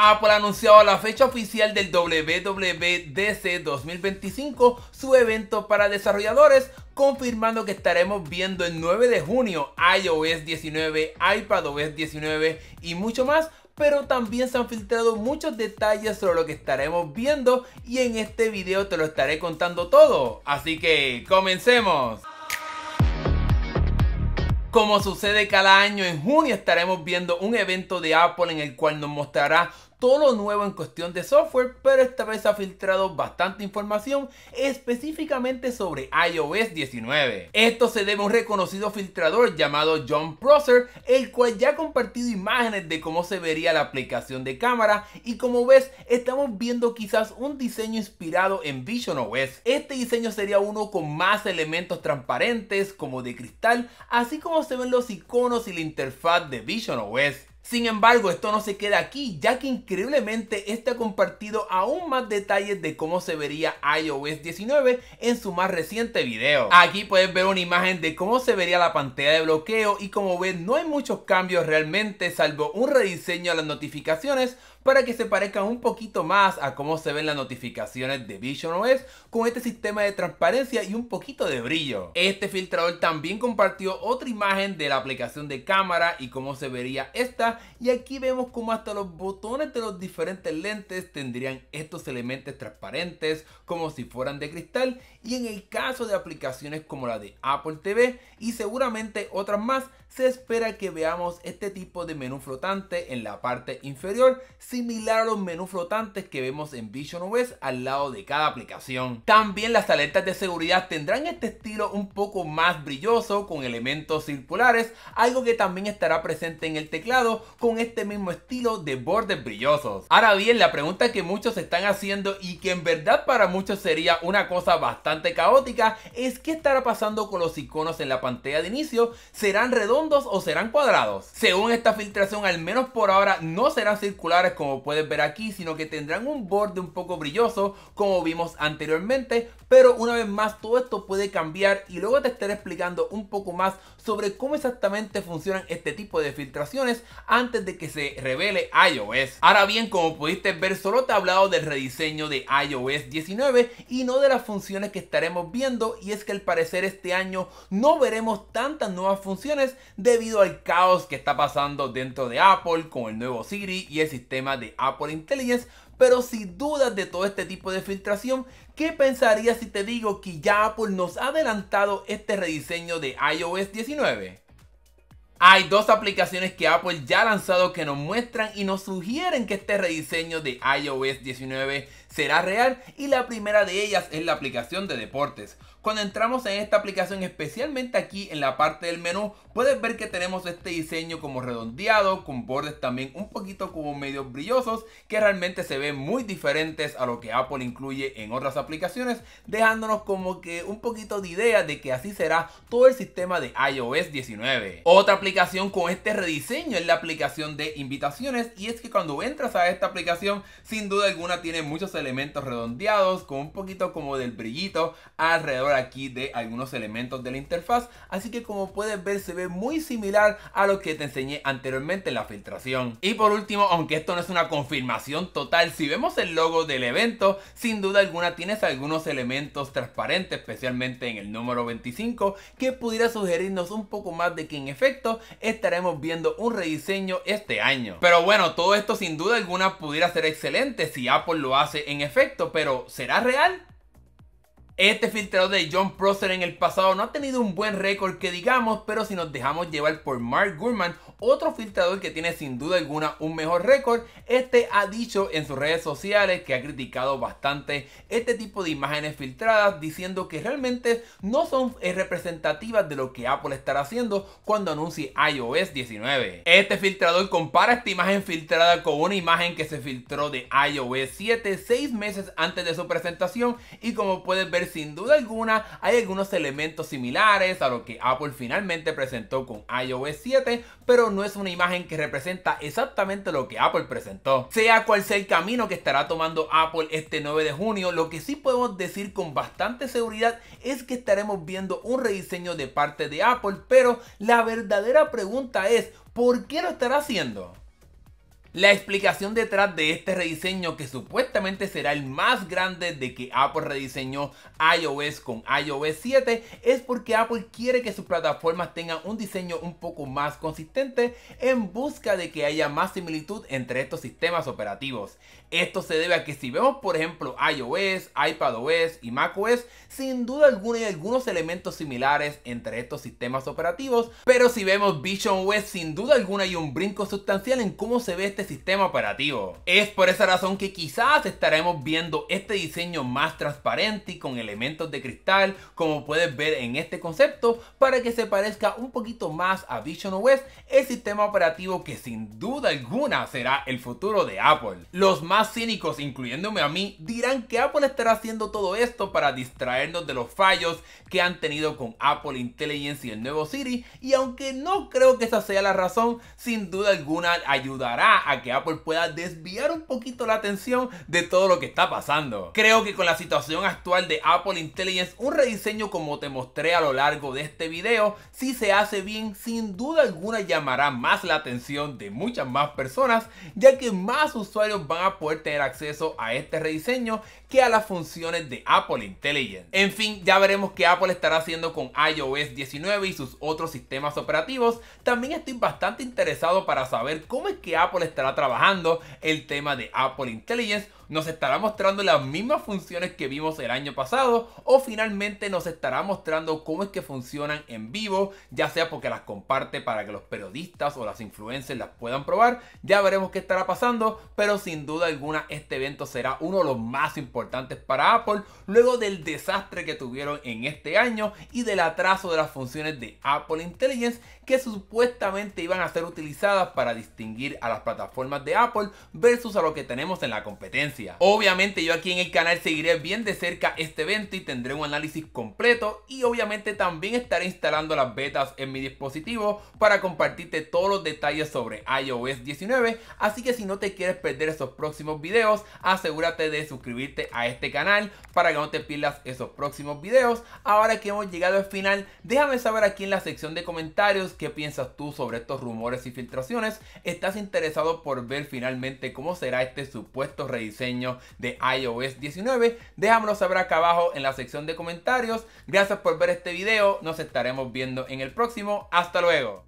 Apple ah, ha anunciado la fecha oficial del WWDC 2025, su evento para desarrolladores, confirmando que estaremos viendo el 9 de junio iOS 19, iPadOS 19 y mucho más, pero también se han filtrado muchos detalles sobre lo que estaremos viendo y en este video te lo estaré contando todo, así que comencemos. Como sucede cada año, en junio estaremos viendo un evento de Apple en el cual nos mostrará todo lo nuevo en cuestión de software, pero esta vez ha filtrado bastante información específicamente sobre iOS 19. Esto se debe a un reconocido filtrador llamado John Prosser, el cual ya ha compartido imágenes de cómo se vería la aplicación de cámara y como ves estamos viendo quizás un diseño inspirado en Vision OS. Este diseño sería uno con más elementos transparentes como de cristal, así como se ven los iconos y la interfaz de Vision OS. Sin embargo, esto no se queda aquí, ya que increíblemente este ha compartido aún más detalles de cómo se vería iOS 19 en su más reciente video. Aquí puedes ver una imagen de cómo se vería la pantalla de bloqueo y como ves no hay muchos cambios realmente salvo un rediseño a las notificaciones para que se parezcan un poquito más a cómo se ven las notificaciones de Vision OS con este sistema de transparencia y un poquito de brillo. Este filtrador también compartió otra imagen de la aplicación de cámara y cómo se vería esta y aquí vemos cómo hasta los botones de los diferentes lentes tendrían estos elementos transparentes como si fueran de cristal y en el caso de aplicaciones como la de Apple TV y seguramente otras más se espera que veamos este tipo de menú flotante en la parte inferior, similar a los menús flotantes que vemos en Vision OS al lado de cada aplicación. También las alertas de seguridad tendrán este estilo un poco más brilloso con elementos circulares, algo que también estará presente en el teclado con este mismo estilo de bordes brillosos. Ahora bien, la pregunta que muchos están haciendo y que en verdad para muchos sería una cosa bastante caótica es qué estará pasando con los iconos en la pantalla de inicio, serán redondos o serán cuadrados. Según esta filtración, al menos por ahora no serán circulares como puedes ver aquí, sino que tendrán un borde un poco brilloso como vimos anteriormente, pero una vez más, todo esto puede cambiar y luego te estaré explicando un poco más sobre cómo exactamente funcionan este tipo de filtraciones antes de que se revele iOS. Ahora bien, como pudiste ver, solo te he hablado del rediseño de iOS 19 y no de las funciones que estaremos viendo y es que al parecer este año no veremos tantas nuevas funciones debido al caos que está pasando dentro de Apple con el nuevo Siri y el sistema de Apple Intelligence pero si dudas de todo este tipo de filtración, ¿qué pensarías si te digo que ya Apple nos ha adelantado este rediseño de iOS 19? Hay dos aplicaciones que Apple ya ha lanzado que nos muestran y nos sugieren que este rediseño de iOS 19 será real y la primera de ellas es la aplicación de deportes. Cuando entramos en esta aplicación, especialmente aquí en la parte del menú, puedes ver que tenemos este diseño como redondeado, con bordes también un poquito como medio brillosos, que realmente se ven muy diferentes a lo que Apple incluye en otras aplicaciones, dejándonos como que un poquito de idea de que así será todo el sistema de iOS 19. Otra aplicación con este rediseño es la aplicación de invitaciones y es que cuando entras a esta aplicación, sin duda alguna tiene muchos elementos redondeados, con un poquito como del brillito alrededor aquí de algunos elementos de la interfaz. Así que como puedes ver se ve muy similar a lo que te enseñé anteriormente la filtración. Y por último, aunque esto no es una confirmación total, si vemos el logo del evento, sin duda alguna tienes algunos elementos transparentes, especialmente en el número 25, que pudiera sugerirnos un poco más de que en efecto estaremos viendo un rediseño este año. Pero bueno, todo esto sin duda alguna pudiera ser excelente si Apple lo hace en efecto, pero ¿será real? Este filtrador de John Prosser en el pasado no ha tenido un buen récord que digamos, pero si nos dejamos llevar por Mark Gurman, otro filtrador que tiene sin duda alguna un mejor récord, este ha dicho en sus redes sociales que ha criticado bastante este tipo de imágenes filtradas, diciendo que realmente no son eh, representativas de lo que Apple estará haciendo cuando anuncie iOS 19. Este filtrador compara esta imagen filtrada con una imagen que se filtró de iOS 7 6 meses antes de su presentación y como puedes ver sin duda alguna hay algunos elementos similares a lo que Apple finalmente presentó con iOS 7, pero no es una imagen que representa exactamente lo que Apple presentó. Sea cual sea el camino que estará tomando Apple este 9 de junio, lo que sí podemos decir con bastante seguridad es que estaremos viendo un rediseño de parte de Apple, pero la verdadera pregunta es, ¿por qué lo estará haciendo? La explicación detrás de este rediseño que supuestamente será el más grande de que Apple rediseñó iOS con iOS 7 es porque Apple quiere que sus plataformas tengan un diseño un poco más consistente en busca de que haya más similitud entre estos sistemas operativos. Esto se debe a que si vemos por ejemplo iOS, iPadOS y macOS, sin duda alguna hay algunos elementos similares entre estos sistemas operativos, pero si vemos VisionOS, sin duda alguna hay un brinco sustancial en cómo se ve este sistema operativo. Es por esa razón que quizás estaremos viendo este diseño más transparente y con elementos de cristal como puedes ver en este concepto para que se parezca un poquito más a Vision OS, el sistema operativo que sin duda alguna será el futuro de Apple. Los más cínicos, incluyéndome a mí, dirán que Apple estará haciendo todo esto para distraernos de los fallos que han tenido con Apple Intelligence y el nuevo Siri y aunque no creo que esa sea la razón, sin duda alguna ayudará a que Apple pueda desviar un poquito la atención de todo lo que está pasando. Creo que con la situación actual de Apple Intelligence, un rediseño como te mostré a lo largo de este video, si se hace bien, sin duda alguna llamará más la atención de muchas más personas, ya que más usuarios van a poder tener acceso a este rediseño que a las funciones de Apple Intelligence. En fin, ya veremos qué Apple estará haciendo con iOS 19 y sus otros sistemas operativos. También estoy bastante interesado para saber cómo es que Apple está estará trabajando el tema de Apple Intelligence ¿Nos estará mostrando las mismas funciones que vimos el año pasado? ¿O finalmente nos estará mostrando cómo es que funcionan en vivo? Ya sea porque las comparte para que los periodistas o las influencers las puedan probar. Ya veremos qué estará pasando, pero sin duda alguna este evento será uno de los más importantes para Apple luego del desastre que tuvieron en este año y del atraso de las funciones de Apple Intelligence que supuestamente iban a ser utilizadas para distinguir a las plataformas de Apple versus a lo que tenemos en la competencia. Obviamente yo aquí en el canal seguiré bien de cerca este evento y tendré un análisis completo y obviamente también estaré instalando las betas en mi dispositivo para compartirte todos los detalles sobre iOS 19, así que si no te quieres perder esos próximos videos, asegúrate de suscribirte a este canal para que no te pierdas esos próximos videos. Ahora que hemos llegado al final, déjame saber aquí en la sección de comentarios qué piensas tú sobre estos rumores y filtraciones. ¿Estás interesado por ver finalmente cómo será este supuesto rediseño? de iOS 19. Déjamelo saber acá abajo en la sección de comentarios. Gracias por ver este video. Nos estaremos viendo en el próximo. Hasta luego.